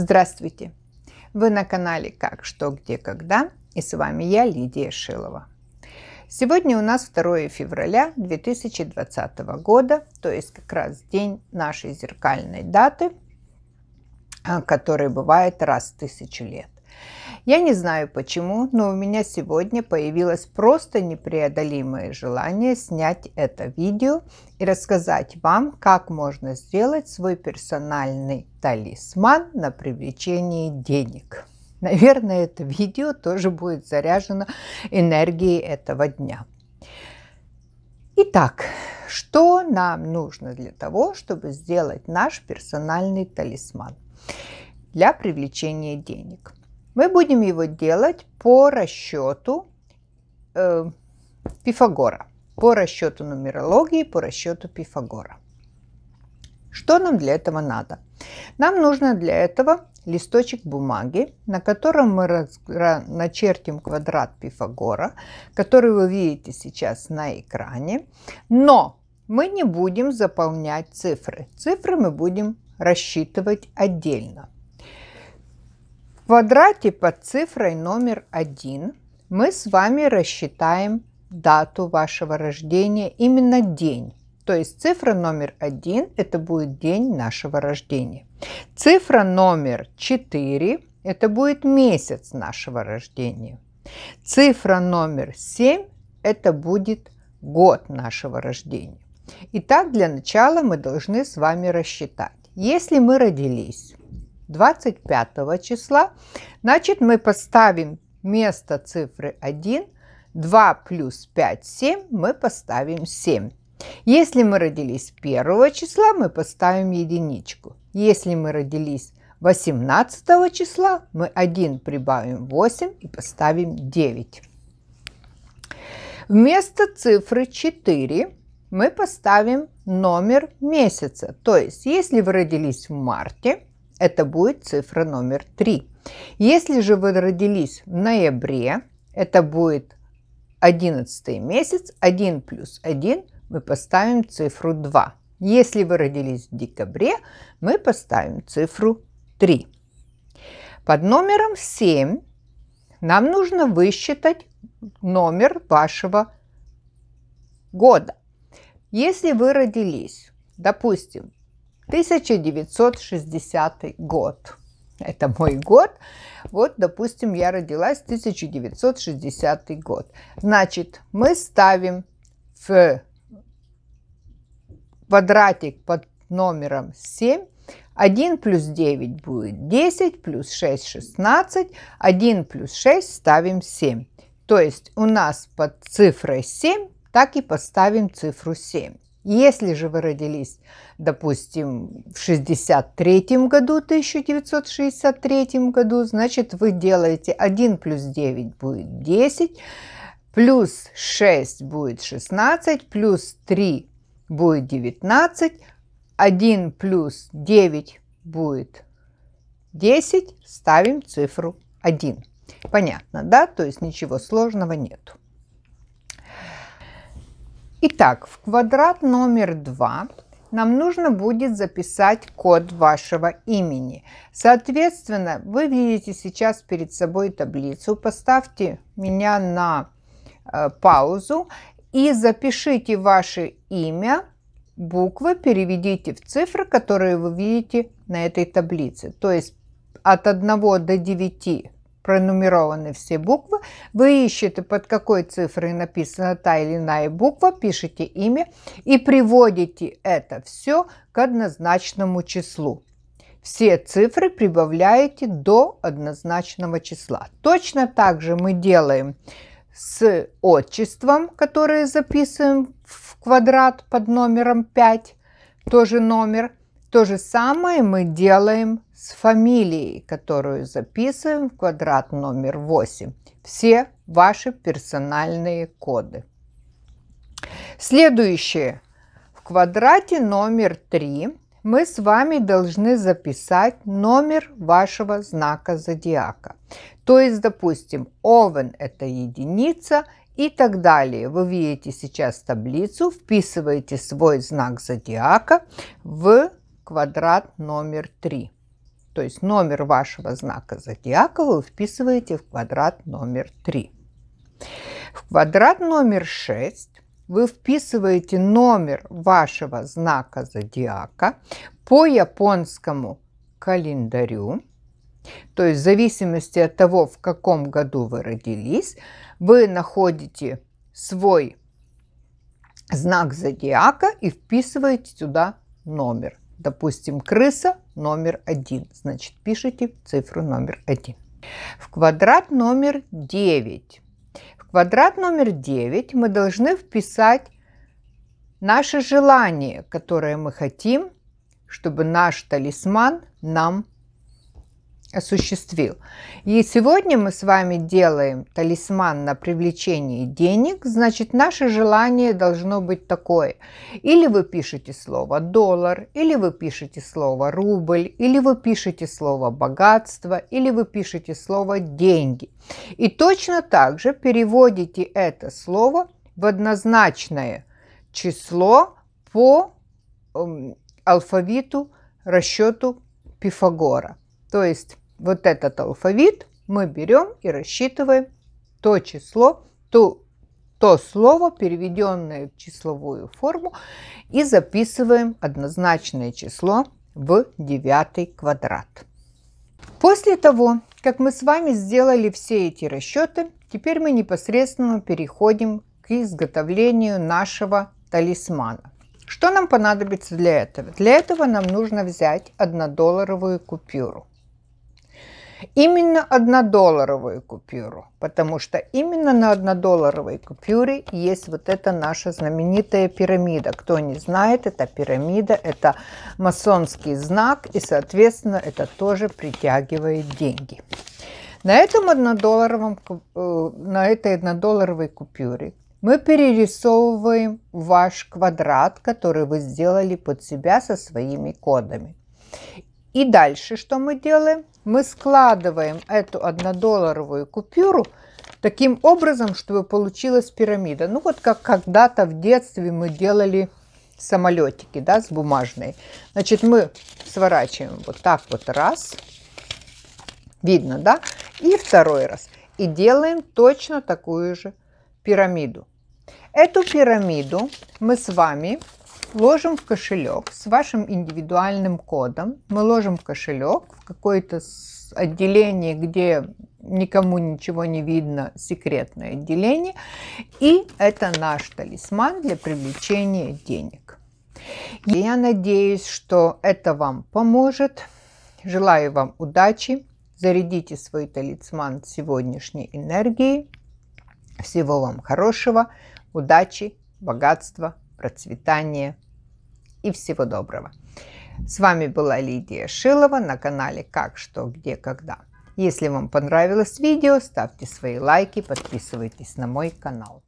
Здравствуйте! Вы на канале «Как, что, где, когда» и с вами я, Лидия Шилова. Сегодня у нас 2 февраля 2020 года, то есть как раз день нашей зеркальной даты, а, который бывает раз в тысячу лет. Я не знаю почему, но у меня сегодня появилось просто непреодолимое желание снять это видео и рассказать вам, как можно сделать свой персональный талисман на привлечение денег. Наверное, это видео тоже будет заряжено энергией этого дня. Итак, что нам нужно для того, чтобы сделать наш персональный талисман для привлечения денег? Мы будем его делать по расчету э, Пифагора, по расчету нумерологии, по расчету Пифагора. Что нам для этого надо? Нам нужно для этого листочек бумаги, на котором мы начертим квадрат Пифагора, который вы видите сейчас на экране. Но мы не будем заполнять цифры. Цифры мы будем рассчитывать отдельно квадрате под цифрой номер 1 мы с вами рассчитаем дату вашего рождения, именно день. То есть цифра номер 1 – это будет день нашего рождения. Цифра номер 4 – это будет месяц нашего рождения. Цифра номер 7 – это будет год нашего рождения. Итак, для начала мы должны с вами рассчитать. Если мы родились 25 числа. Значит, мы поставим вместо цифры 1 2 плюс 5, 7, мы поставим 7. Если мы родились 1 числа, мы поставим единичку. Если мы родились 18 числа, мы 1 прибавим 8 и поставим 9. Вместо цифры 4 мы поставим номер месяца. То есть, если вы родились в марте, это будет цифра номер 3. Если же вы родились в ноябре, это будет 11 месяц, 1 плюс 1, мы поставим цифру 2. Если вы родились в декабре, мы поставим цифру 3. Под номером 7 нам нужно высчитать номер вашего года. Если вы родились, допустим, 1960 год. Это мой год. Вот, допустим, я родилась в 1960 год. Значит, мы ставим в квадратик под номером 7 1 плюс 9 будет 10, плюс 6 – 16, 1 плюс 6 ставим 7. То есть у нас под цифрой 7 так и поставим цифру 7. Если же вы родились, допустим, в 63 году, 1963 году, значит, вы делаете 1 плюс 9 будет 10, плюс 6 будет 16, плюс 3 будет 19, 1 плюс 9 будет 10, ставим цифру 1. Понятно, да? То есть ничего сложного нету. Итак, в квадрат номер два нам нужно будет записать код вашего имени. Соответственно, вы видите сейчас перед собой таблицу. Поставьте меня на э, паузу и запишите ваше имя, буквы, переведите в цифры, которые вы видите на этой таблице. То есть от 1 до 9 пронумерованы все буквы, вы ищете, под какой цифрой написана та или иная буква, пишите имя и приводите это все к однозначному числу. Все цифры прибавляете до однозначного числа. Точно так же мы делаем с отчеством, которое записываем в квадрат под номером 5, тоже номер. То же самое мы делаем с фамилией, которую записываем в квадрат номер 8. Все ваши персональные коды. Следующее. В квадрате номер 3 мы с вами должны записать номер вашего знака зодиака. То есть, допустим, Овен – это единица и так далее. Вы видите сейчас таблицу, вписываете свой знак зодиака в квадрат номер 3 то есть номер вашего знака зодиака вы вписываете в квадрат номер 3. В квадрат номер 6 вы вписываете номер вашего знака зодиака по японскому календарю, то есть в зависимости от того, в каком году вы родились, вы находите свой знак зодиака и вписываете сюда номер. Допустим, крыса номер один. Значит, пишите цифру номер один. В квадрат номер 9. В квадрат номер 9 мы должны вписать наше желание, которое мы хотим, чтобы наш талисман нам осуществил. И сегодня мы с вами делаем талисман на привлечение денег, значит наше желание должно быть такое. Или вы пишете слово доллар, или вы пишете слово рубль, или вы пишете слово богатство, или вы пишете слово деньги. И точно так же переводите это слово в однозначное число по эм, алфавиту расчету Пифагора. То есть вот этот алфавит мы берем и рассчитываем то число, ту, то слово, переведенное в числовую форму, и записываем однозначное число в девятый квадрат. После того, как мы с вами сделали все эти расчеты, теперь мы непосредственно переходим к изготовлению нашего талисмана. Что нам понадобится для этого? Для этого нам нужно взять 1 долларовую купюру именно однодолларовую купюру, потому что именно на однодолларовой купюре есть вот эта наша знаменитая пирамида. Кто не знает, это пирамида, это масонский знак, и, соответственно, это тоже притягивает деньги. На, этом однодолларовом, э, на этой однодолларовой купюре мы перерисовываем ваш квадрат, который вы сделали под себя со своими кодами. И дальше что мы делаем? Мы складываем эту однодолларовую купюру таким образом, чтобы получилась пирамида. Ну вот как когда-то в детстве мы делали самолетики, да, с бумажной. Значит, мы сворачиваем вот так вот раз, видно, да, и второй раз. И делаем точно такую же пирамиду. Эту пирамиду мы с вами Ложим в кошелек с вашим индивидуальным кодом. Мы ложим кошелек в какое-то отделение, где никому ничего не видно, секретное отделение. И это наш талисман для привлечения денег. Я надеюсь, что это вам поможет. Желаю вам удачи. Зарядите свой талисман сегодняшней энергией. Всего вам хорошего, удачи, богатства, процветания и всего доброго. С вами была Лидия Шилова на канале «Как, что, где, когда». Если вам понравилось видео, ставьте свои лайки, подписывайтесь на мой канал.